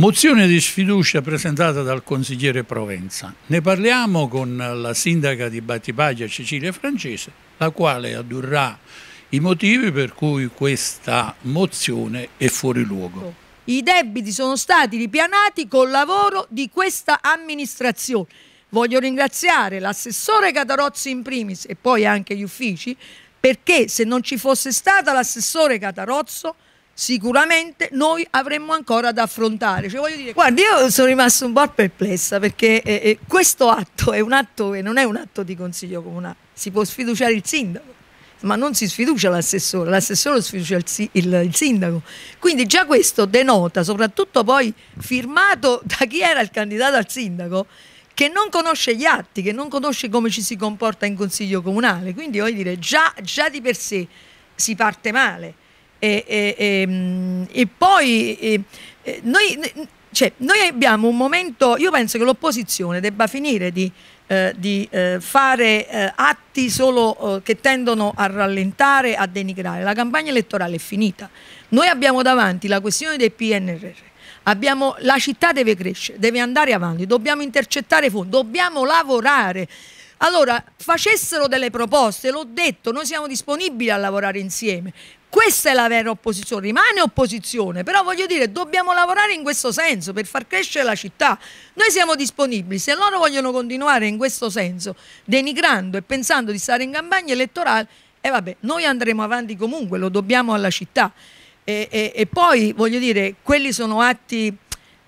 Mozione di sfiducia presentata dal consigliere Provenza. Ne parliamo con la sindaca di Battipaglia Cecilia Francese, la quale addurrà i motivi per cui questa mozione è fuori luogo. I debiti sono stati ripianati col lavoro di questa amministrazione. Voglio ringraziare l'assessore Catarozzi in primis e poi anche gli uffici perché se non ci fosse stata l'assessore Catarozzo sicuramente noi avremmo ancora da affrontare. Cioè, dire... Guarda, io sono rimasta un po' perplessa perché eh, eh, questo atto è un atto che non è un atto di consiglio comunale, si può sfiduciare il sindaco. Ma non si sfiducia l'assessore, l'assessore sfiducia il, il, il sindaco. Quindi già questo denota, soprattutto poi firmato da chi era il candidato al sindaco, che non conosce gli atti, che non conosce come ci si comporta in consiglio comunale. Quindi voglio dire, già, già di per sé si parte male. E, e, e, e poi noi, cioè, noi, abbiamo un momento, io penso che l'opposizione debba finire di, eh, di eh, fare eh, atti solo eh, che tendono a rallentare, a denigrare. La campagna elettorale è finita. Noi abbiamo davanti la questione del PNRR. Abbiamo, la città deve crescere, deve andare avanti, dobbiamo intercettare fondi, dobbiamo lavorare. Allora, facessero delle proposte, l'ho detto, noi siamo disponibili a lavorare insieme. Questa è la vera opposizione, rimane opposizione, però voglio dire, dobbiamo lavorare in questo senso per far crescere la città. Noi siamo disponibili, se loro vogliono continuare in questo senso, denigrando e pensando di stare in campagna elettorale, e eh vabbè, noi andremo avanti comunque, lo dobbiamo alla città. E, e, e poi, voglio dire, quelli sono atti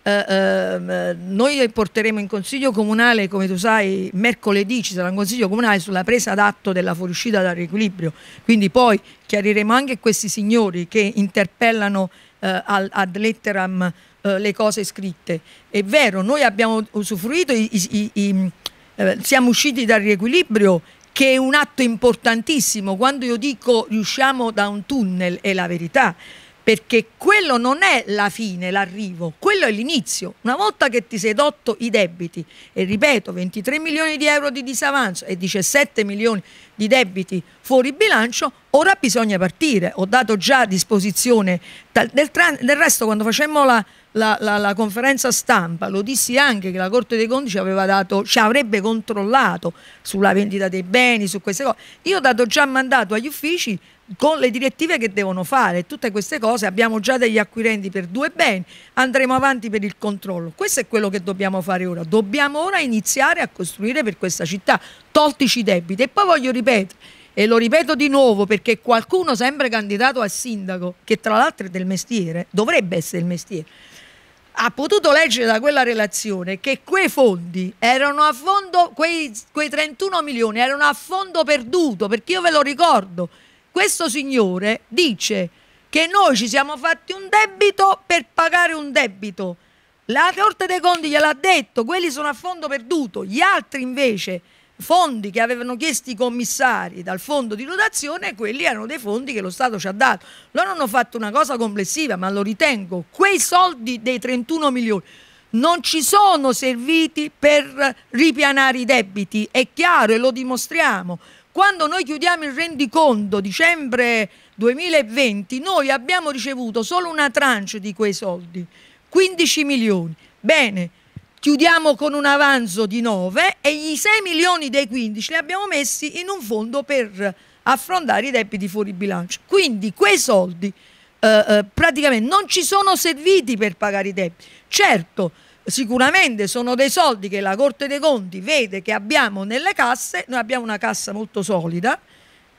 eh, ehm, noi porteremo in consiglio comunale, come tu sai, mercoledì ci sarà un consiglio comunale sulla presa d'atto della fuoriuscita dal riequilibrio. Quindi poi chiariremo anche questi signori che interpellano eh, ad letteram eh, le cose scritte. È vero, noi abbiamo usufruito, i, i, i, eh, siamo usciti dal riequilibrio che è un atto importantissimo. Quando io dico riusciamo da un tunnel è la verità perché quello non è la fine, l'arrivo, quello è l'inizio. Una volta che ti sei tolto i debiti, e ripeto, 23 milioni di euro di disavanzo e 17 milioni di debiti fuori bilancio, Ora bisogna partire, ho dato già a disposizione, del, del resto quando facemmo la, la, la, la, conferenza stampa, lo dissi anche che la Corte dei Conti ci, dato, ci, avrebbe controllato sulla vendita dei beni, su queste cose. Io ho dato già mandato agli uffici con le direttive che devono fare, tutte queste cose, abbiamo già degli acquirenti per due beni, andremo avanti per il controllo. Questo è quello che dobbiamo fare ora, dobbiamo ora iniziare a costruire per questa città, toltici i debiti. E poi voglio ripetere, e lo ripeto di nuovo perché qualcuno sempre candidato a sindaco, che tra l'altro è del mestiere, dovrebbe essere il mestiere, ha potuto leggere da quella relazione che quei fondi erano a fondo, quei, quei 31 milioni erano a fondo perduto, perché io ve lo ricordo, questo signore dice che noi ci siamo fatti un debito per pagare un debito. La Corte dei Conti gliel'ha detto, quelli sono a fondo perduto, gli altri invece fondi che avevano chiesto i commissari dal fondo di rotazione, quelli erano dei fondi che lo Stato ci ha dato. Loro hanno fatto una cosa complessiva, ma lo ritengo, quei soldi dei 31 milioni non ci sono serviti per ripianare i debiti, è chiaro e lo dimostriamo. Quando noi chiudiamo il rendiconto dicembre 2020, noi abbiamo ricevuto solo una tranche di quei soldi, 15 milioni. Bene, chiudiamo con un avanzo di 9 e i 6 milioni dei 15 li abbiamo messi in un fondo per affrontare i debiti fuori bilancio. Quindi quei soldi eh, eh, praticamente non ci sono serviti per pagare i debiti. Certo, sicuramente sono dei soldi che la Corte dei Conti vede che abbiamo nelle casse, noi abbiamo una cassa molto solida,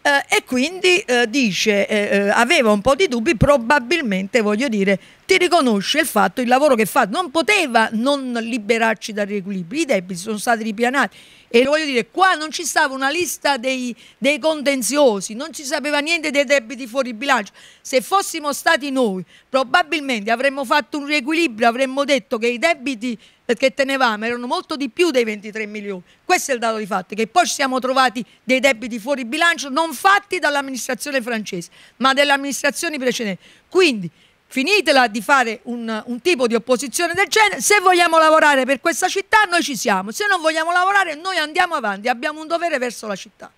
eh, e quindi eh, dice, eh, eh aveva un po' di dubbi, probabilmente voglio dire ti riconosce il fatto, il lavoro che fa, non poteva non liberarci dal riequilibrio, i debiti sono stati ripianati e voglio dire, qua non ci stava una lista dei, dei contenziosi, non si sapeva niente dei debiti fuori bilancio, se fossimo stati noi probabilmente avremmo fatto un riequilibrio, avremmo detto che i debiti eh, che tenevamo erano molto di più dei 23 milioni. Questo è il dato di fatto, che poi ci siamo trovati dei debiti fuori bilancio non fatti dall'amministrazione francese, ma delle amministrazioni precedenti. Quindi finitela di fare un, un, tipo di opposizione del genere, se vogliamo lavorare per questa città noi ci siamo, se non vogliamo lavorare noi andiamo avanti, abbiamo un dovere verso la città.